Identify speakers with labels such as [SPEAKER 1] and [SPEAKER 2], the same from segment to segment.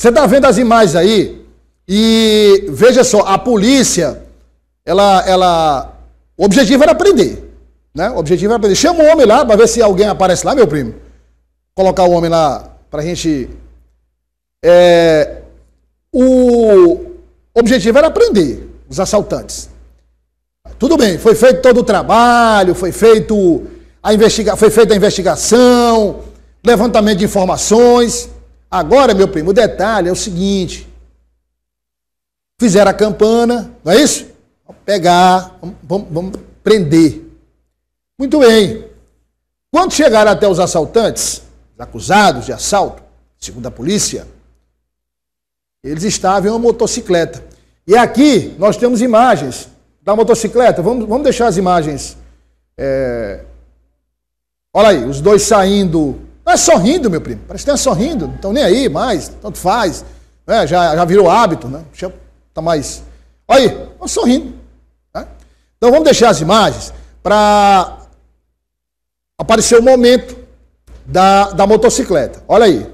[SPEAKER 1] Você está vendo as imagens aí? E veja só, a polícia, ela, ela, o objetivo era prender, né? O objetivo era prender. Chama o homem lá para ver se alguém aparece lá, meu primo. Colocar o homem lá para a gente. É... O objetivo era prender os assaltantes. Tudo bem, foi feito todo o trabalho, foi feito a investiga, foi feita a investigação, levantamento de informações. Agora, meu primo, o detalhe é o seguinte: fizeram a campana, não é isso? Vamos pegar, vamos, vamos prender. Muito bem. Quando chegaram até os assaltantes, os acusados de assalto, segundo a polícia, eles estavam em uma motocicleta. E aqui nós temos imagens da motocicleta. Vamos, vamos deixar as imagens. É... Olha aí, os dois saindo mas sorrindo, meu primo, presta atenção sorrindo, não estão nem aí mais, tanto faz, é, já, já virou hábito, né? Deixa, tá mais. Olha aí, estão sorrindo. Né? Então vamos deixar as imagens para aparecer o momento da, da motocicleta. Olha aí.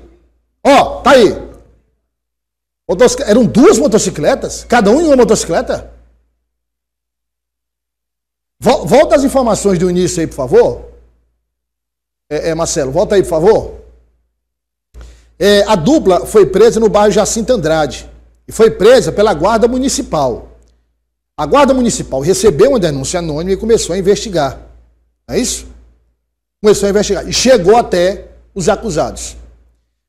[SPEAKER 1] Ó, tá aí. Eram duas motocicletas, cada um em uma motocicleta. Volta as informações do início aí, por favor é, é, Marcelo. Volta aí, por favor. É, a dupla foi presa no bairro Jacinto Andrade e foi presa pela Guarda Municipal. A Guarda Municipal recebeu uma denúncia anônima e começou a investigar. é isso? Começou a investigar e chegou até os acusados.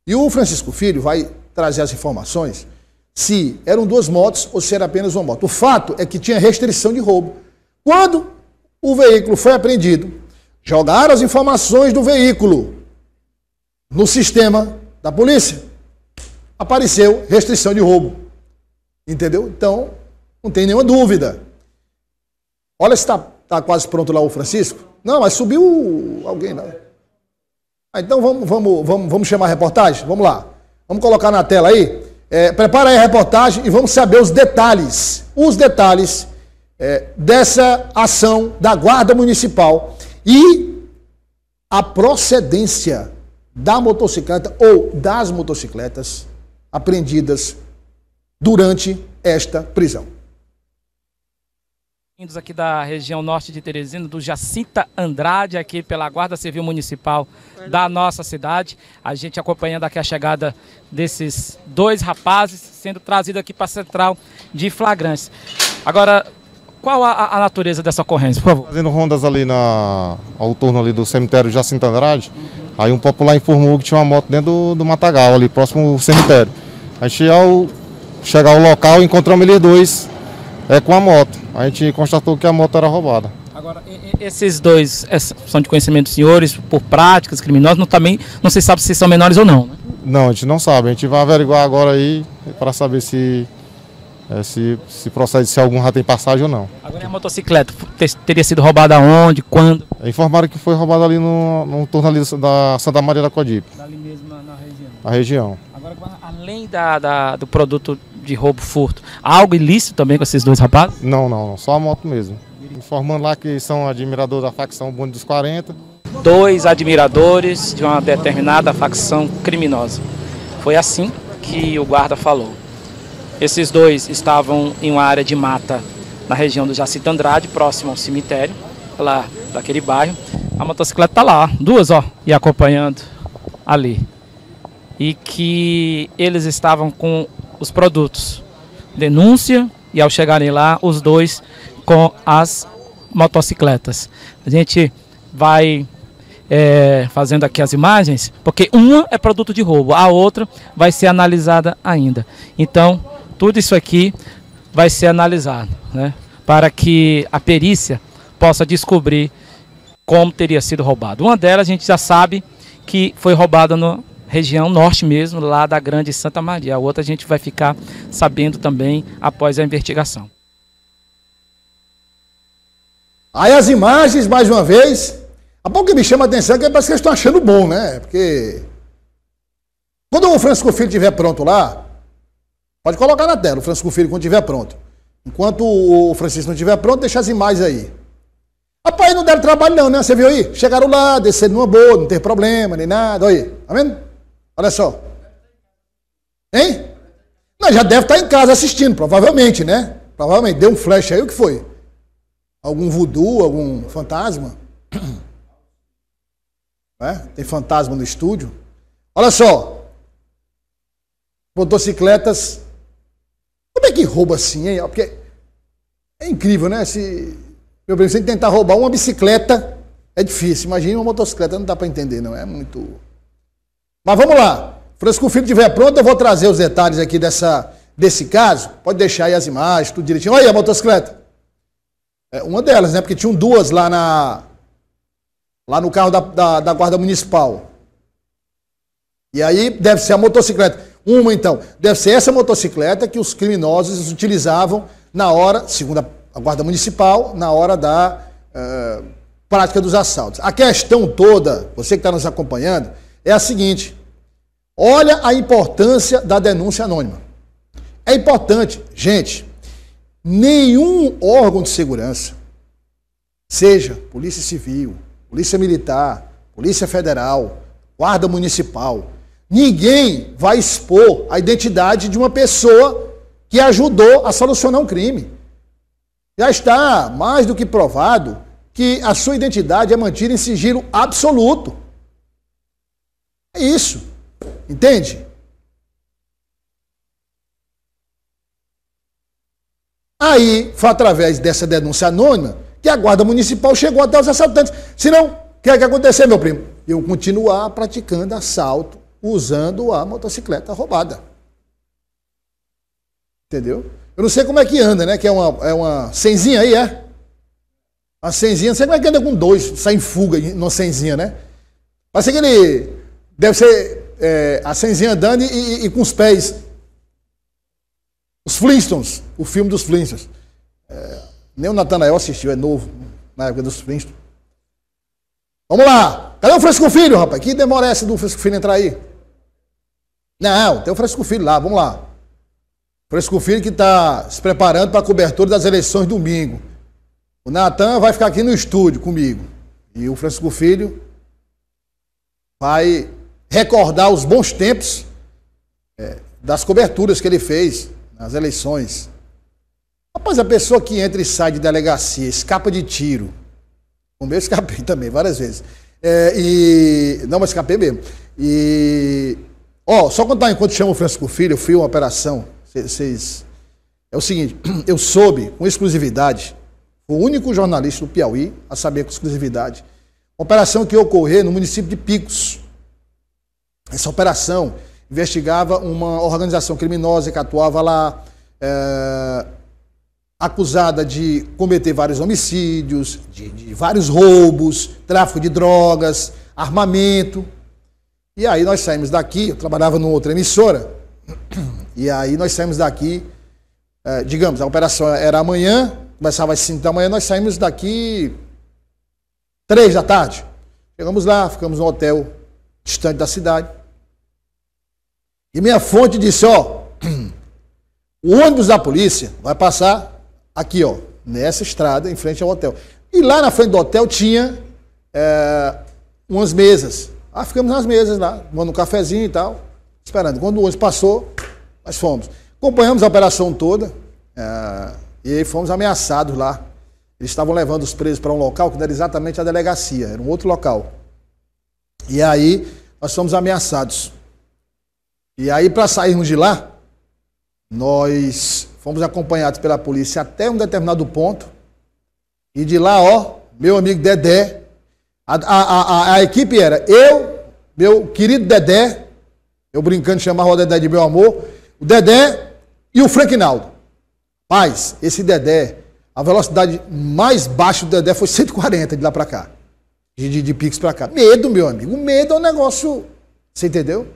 [SPEAKER 1] E o Francisco Filho vai trazer as informações se eram duas motos ou se era apenas uma moto. O fato é que tinha restrição de roubo. Quando o veículo foi apreendido, jogar as informações do veículo no sistema da polícia. Apareceu restrição de roubo. Entendeu? Então, não tem nenhuma dúvida. Olha se está tá quase pronto lá o Francisco. Não, mas subiu alguém lá. Ah, então vamos, vamos, vamos, vamos chamar a reportagem? Vamos lá. Vamos colocar na tela aí. É, prepara aí a reportagem e vamos saber os detalhes. Os detalhes é, dessa ação da Guarda Municipal e a procedência da motocicleta ou das motocicletas apreendidas durante esta prisão.
[SPEAKER 2] Vindos aqui da região norte de Teresina, do Jacinta Andrade, aqui pela Guarda Civil Municipal da nossa cidade. A gente acompanhando aqui a chegada desses dois rapazes sendo trazidos aqui para a central de flagrantes. Agora,
[SPEAKER 3] qual a, a, natureza dessa ocorrência, por favor? Fazendo rondas ali na, ao torno ali do cemitério Jacinto Andrade, aí um popular informou que tinha uma moto dentro do, do Matagal, ali próximo ao cemitério. A gente, ao chegar ao local, encontramos eles dois é, com a moto. A gente constatou que a moto era roubada. Agora,
[SPEAKER 2] esses dois é, são de conhecimento dos senhores por práticas criminosas, não, também, tá não se sabe se são
[SPEAKER 3] menores ou não, né? Não, a gente não sabe. A gente vai averiguar agora aí para saber se é, se, se procede se algum já tem passagem ou não. Agora é a motocicleta teria sido roubada onde, quando? É, informaram que foi roubada ali no, no torno ali da Santa Maria da Codipe. Ali mesmo na, na região. Na região. Agora, além da, da, do produto de roubo, furto, algo ilícito também com esses dois rapazes? Não, não, não só a moto mesmo. Informando lá que são admiradores da facção Bundes dos 40. Dois
[SPEAKER 2] admiradores de uma determinada facção criminosa. Foi assim que o guarda falou. Esses dois estavam em uma área de mata na região do Jacinto Andrade, próximo ao cemitério, lá daquele bairro. A motocicleta está lá, duas, ó, e acompanhando ali. E que eles estavam com os produtos. Denúncia e ao chegarem lá, os dois com as motocicletas. A gente vai é, fazendo aqui as imagens, porque uma é produto de roubo, a outra vai ser analisada ainda. Então, tudo isso aqui vai ser analisado, né? Para que a perícia possa descobrir como teria sido roubado. Uma delas a gente já sabe que foi roubada na região norte mesmo, lá da Grande Santa Maria. A outra a gente vai ficar sabendo também após a investigação.
[SPEAKER 1] Aí as imagens, mais uma vez. A pouco que me chama a atenção é que parece que eles estão achando bom, né? Porque. Quando o Francisco Filho estiver pronto lá, Pode colocar na tela, o Francisco Filho, quando estiver pronto. Enquanto o Francisco não estiver pronto, deixa as imagens aí. Rapaz, não deram trabalho não, né? Você viu aí? Chegaram lá, desceram numa boa, não teve problema, nem nada. Olha aí, tá vendo? Olha só. Hein? Não, já deve estar em casa assistindo, provavelmente, né? Provavelmente. Deu um flash aí, o que foi? Algum voodoo, algum fantasma? É? Tem fantasma no estúdio? Olha só. Motocicletas como é que rouba assim, hein? Porque é incrível, né? Se, meu bem, se tentar roubar uma bicicleta é difícil. Imagina uma motocicleta, não dá para entender, não. É muito. Mas vamos lá. Francisco Filho estiver pronto, eu vou trazer os detalhes aqui dessa, desse caso. Pode deixar aí as imagens, tudo direitinho. Olha aí a motocicleta. É uma delas, né? Porque tinham duas lá na. Lá no carro da, da, da Guarda Municipal. E aí deve ser a motocicleta. Uma, então, deve ser essa motocicleta que os criminosos utilizavam na hora, segundo a Guarda Municipal, na hora da uh, prática dos assaltos. A questão toda, você que está nos acompanhando, é a seguinte: olha a importância da denúncia anônima. É importante, gente, nenhum órgão de segurança, seja Polícia Civil, Polícia Militar, Polícia Federal, Guarda Municipal, Ninguém vai expor a identidade de uma pessoa que ajudou a solucionar um crime. Já está mais do que provado que a sua identidade é mantida em sigilo absoluto. É isso. Entende? Aí foi através dessa denúncia anônima que a guarda municipal chegou até os assaltantes. Senão, o que é que aconteceu, meu primo? Eu continuar praticando assalto usando a motocicleta roubada. Entendeu? Eu não sei como é que anda, né? Que é uma, é uma senzinha aí, é? A senzinha, não sei como é que anda com dois, sai em fuga numa senzinha, né? Parece que ele deve ser é, a senzinha andando e, e, e, com os pés. Os Flintstones, o filme dos Flintstones. É, nem o Natanael assistiu, é novo, na época dos Flintstones. Vamos lá! Cadê o Francisco Filho, rapaz? Que demora esse é essa do Francisco Filho entrar aí? Não, tem o Francisco Filho lá, vamos lá. Francisco Filho que está se preparando para a cobertura das eleições domingo. O Natan vai ficar aqui no estúdio comigo. E o Francisco Filho vai recordar os bons tempos é, das coberturas que ele fez nas eleições. Rapaz, a pessoa que entra e sai de delegacia, escapa de tiro. O eu escapei também, várias vezes. É, e. Não, mas escapei mesmo. E Ó, oh, só contar enquanto chama o Francisco Filho, eu fui uma operação. Vocês. É o seguinte, eu soube com exclusividade, o único jornalista do Piauí a saber com exclusividade, uma operação que ocorreu no município de Picos. Essa operação investigava uma organização criminosa que atuava lá, é, acusada de cometer vários homicídios, de, de vários roubos, tráfico de drogas, armamento. E aí nós saímos daqui, eu trabalhava numa outra emissora, e aí nós saímos daqui, é, digamos, a operação era amanhã, começava às 5 da manhã, nós saímos daqui 3 da tarde. Chegamos lá, ficamos no hotel distante da cidade. E minha fonte disse, ó, o ônibus da polícia vai passar aqui, ó, nessa estrada, em frente ao hotel. E lá na frente do hotel tinha é, umas mesas Aí ah, ficamos nas mesas lá, tomando um cafezinho e tal, esperando. Quando o ônibus passou, nós fomos. Acompanhamos a operação toda é, e fomos ameaçados lá. Eles estavam levando os presos para um local que não era exatamente a delegacia, era um outro local. E aí nós fomos ameaçados. E aí, para sairmos de lá, nós fomos acompanhados pela polícia até um determinado ponto. E de lá, ó, meu amigo Dedé a, a, a, a, equipe era eu, meu querido Dedé, eu brincando chamava o Dedé de meu amor, o Dedé e o Frank Naldo. Mas esse Dedé, a velocidade mais baixa do Dedé foi 140 de lá para cá. De, de, de pix para cá. Medo, meu amigo. O medo é um negócio. Você entendeu?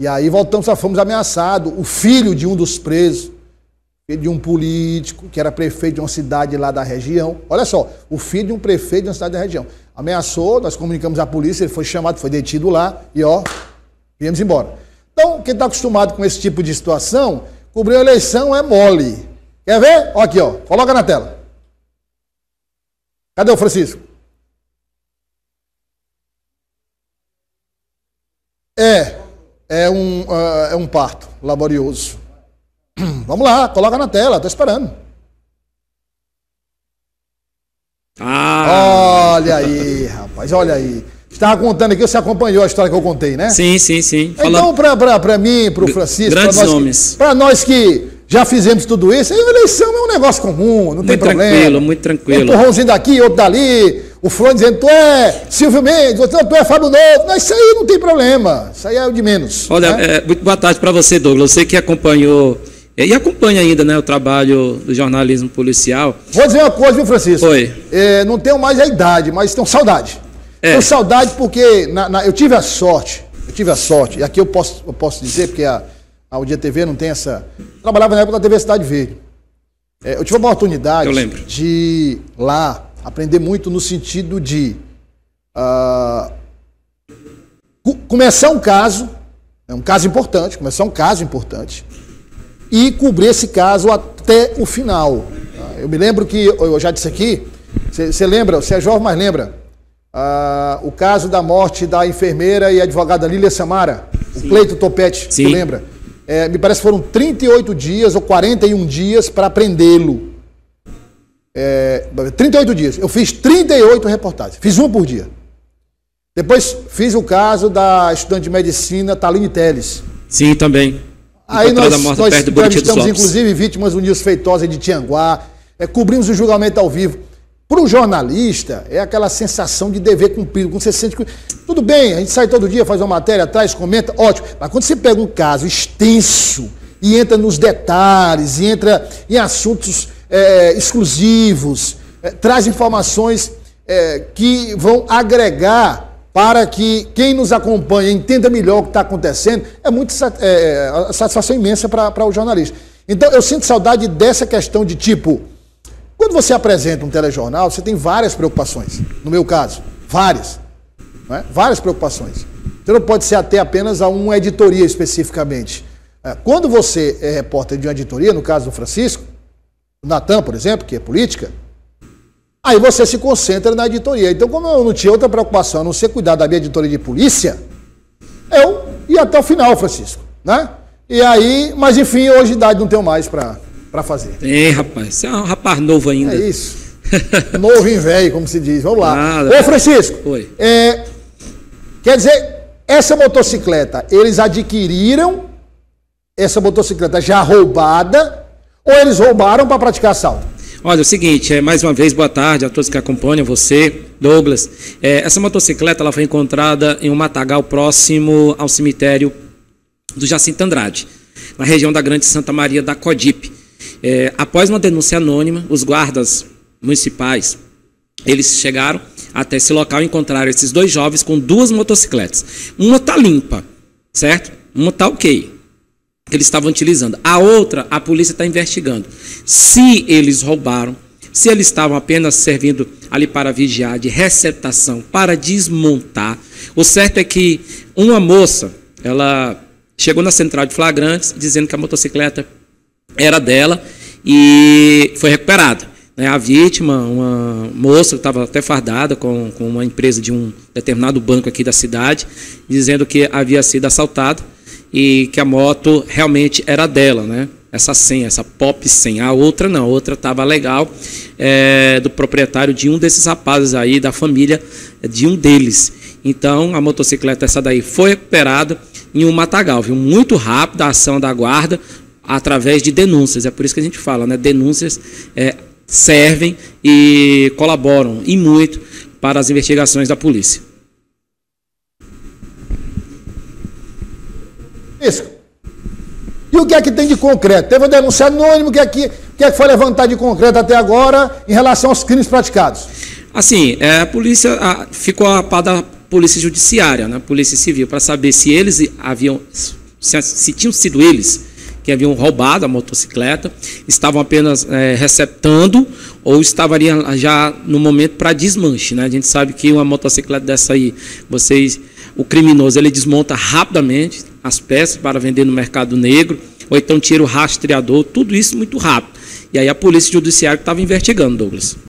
[SPEAKER 1] E aí voltamos, só fomos ameaçados. O filho de um dos presos de um político que era prefeito de uma cidade lá da região. Olha só, o filho de um prefeito de uma cidade da região. Ameaçou, nós comunicamos à polícia, ele foi chamado, foi detido lá e ó, viemos embora. Então, quem está acostumado com esse tipo de situação, cobrir a eleição é mole. Quer ver? Ó aqui, ó. Coloca na tela. Cadê o Francisco? É, é um, uh, é um parto laborioso. Vamos lá, coloca na tela, estou esperando. Ah. Olha aí, rapaz, olha aí. Estava contando aqui, você acompanhou a história que eu contei, né? Sim,
[SPEAKER 2] sim, sim. Fala... Então,
[SPEAKER 1] para mim, para o Francisco, para nós, que, nós que já fizemos tudo isso, a eleição é um negócio comum, não muito tem problema. Muito tranquilo,
[SPEAKER 2] muito tranquilo. É um empurrãozinho
[SPEAKER 1] daqui, outro dali, o Flon dizendo, tu é Silvio Mendes, então tu é Fábio Novo. Mas isso aí não tem problema, isso aí é o de menos.
[SPEAKER 2] Olha, né? é, muito boa tarde para você, Douglas. Você que acompanhou é, e acompanha ainda né, o trabalho do jornalismo policial. Vou
[SPEAKER 1] dizer uma coisa, viu, Francisco? Oi. É, não tenho mais a idade, mas tenho saudade. É. Tenho saudade porque na, na, eu tive a sorte, eu tive a sorte, e aqui eu posso, eu posso dizer, porque a, a O Dia TV não tem essa. Eu trabalhava na época da TV Cidade Verde. É, eu tive uma oportunidade de lá aprender muito no sentido de uh, começar um caso, é um caso importante, começar um caso importante e cobrir esse caso até o final. Eu me lembro que, eu já disse aqui, você lembra, você é jovem, mas lembra, uh, o caso da morte da enfermeira e advogada Lília Samara, Sim. o Cleito Topete, você lembra? É, me parece que foram 38 dias ou 41 dias para prendê-lo. É, 38 dias. Eu fiz 38 reportagens, fiz uma por dia. Depois fiz o caso da estudante de medicina Taline Teles.
[SPEAKER 2] Sim, também.
[SPEAKER 1] Aí nós, morta nós perto do inclusive, vítimas do Feitosa de Tianguá, é, cobrimos o julgamento ao vivo. Para o jornalista, é aquela sensação de dever cumprido. Quando você sente. Tudo bem, a gente sai todo dia, faz uma matéria, traz, comenta, ótimo. Mas quando você pega um caso extenso e entra nos detalhes, e entra em assuntos é, exclusivos, é, traz informações é, que vão agregar para que quem nos acompanha entenda melhor o que está acontecendo, é muita é, é satisfação imensa para o jornalista. Então, eu sinto saudade dessa questão de tipo. Quando você apresenta um telejornal, você tem várias preocupações. No meu caso, várias. É? Várias preocupações. Você não pode ser até apenas a uma editoria especificamente. É, quando você é repórter de uma editoria, no caso do Francisco, do Natan, por exemplo, que é política, Aí você se concentra na editoria. Então, como eu não tinha outra preocupação a não ser cuidar da minha editoria de polícia, eu ia até o final, Francisco. Né? E aí, mas enfim, hoje idade não tenho mais para fazer. É, rapaz, você é um rapaz novo ainda. É isso. novo e velho, como se diz. Vamos lá. Nada, Ô, Francisco. Oi. É, quer dizer, essa motocicleta, eles adquiriram essa motocicleta já roubada ou eles roubaram para praticar assalto?
[SPEAKER 2] Olha, é o seguinte, é, mais uma vez, boa tarde a todos que acompanham você, Douglas. É, essa motocicleta ela foi encontrada em um matagal próximo ao cemitério do Jacinto Andrade, na região da Grande Santa Maria da Codip. É, após uma denúncia anônima, os guardas municipais eles chegaram até esse local e encontraram esses dois jovens com duas motocicletas. Uma tá limpa, certo? Uma tá ok eles estavam utilizando. A outra, a polícia está investigando. Se eles roubaram, se eles estavam apenas servindo ali para vigiar, de receptação, para desmontar. O certo é que uma moça, ela chegou na central de flagrantes dizendo que a motocicleta era dela e foi recuperada. Né? A vítima, uma moça que estava até fardada com, com uma empresa de um determinado banco aqui da cidade, dizendo que havia sido assaltada e que a moto realmente era dela, né? Essa senha, essa pop senha. A outra não, a outra estava legal, é, do proprietário de um desses rapazes aí, da família é, de um deles. Então, a motocicleta essa daí foi recuperada em um matagal, viu? Muito rápido a ação da guarda através de denúncias. É por isso que a gente fala, né? Denúncias é, servem e colaboram e muito para as investigações da polícia.
[SPEAKER 1] E o que é que tem de concreto? Teve uma denúncia anônima, o que é que, que, é que foi levantado de concreto até agora em relação aos crimes praticados?
[SPEAKER 2] Assim, é, a polícia a, ficou a par da polícia judiciária, né, polícia civil, para saber se eles haviam, se, se tinham sido eles que haviam roubado a motocicleta, estavam apenas é, receptando ou estariam já no momento para desmanche. Né? A gente sabe que uma motocicleta dessa aí, vocês, o criminoso ele desmonta rapidamente, as peças para vender no mercado negro, ou então tira o rastreador, tudo isso muito rápido. E aí a polícia judiciária estava investigando, Douglas.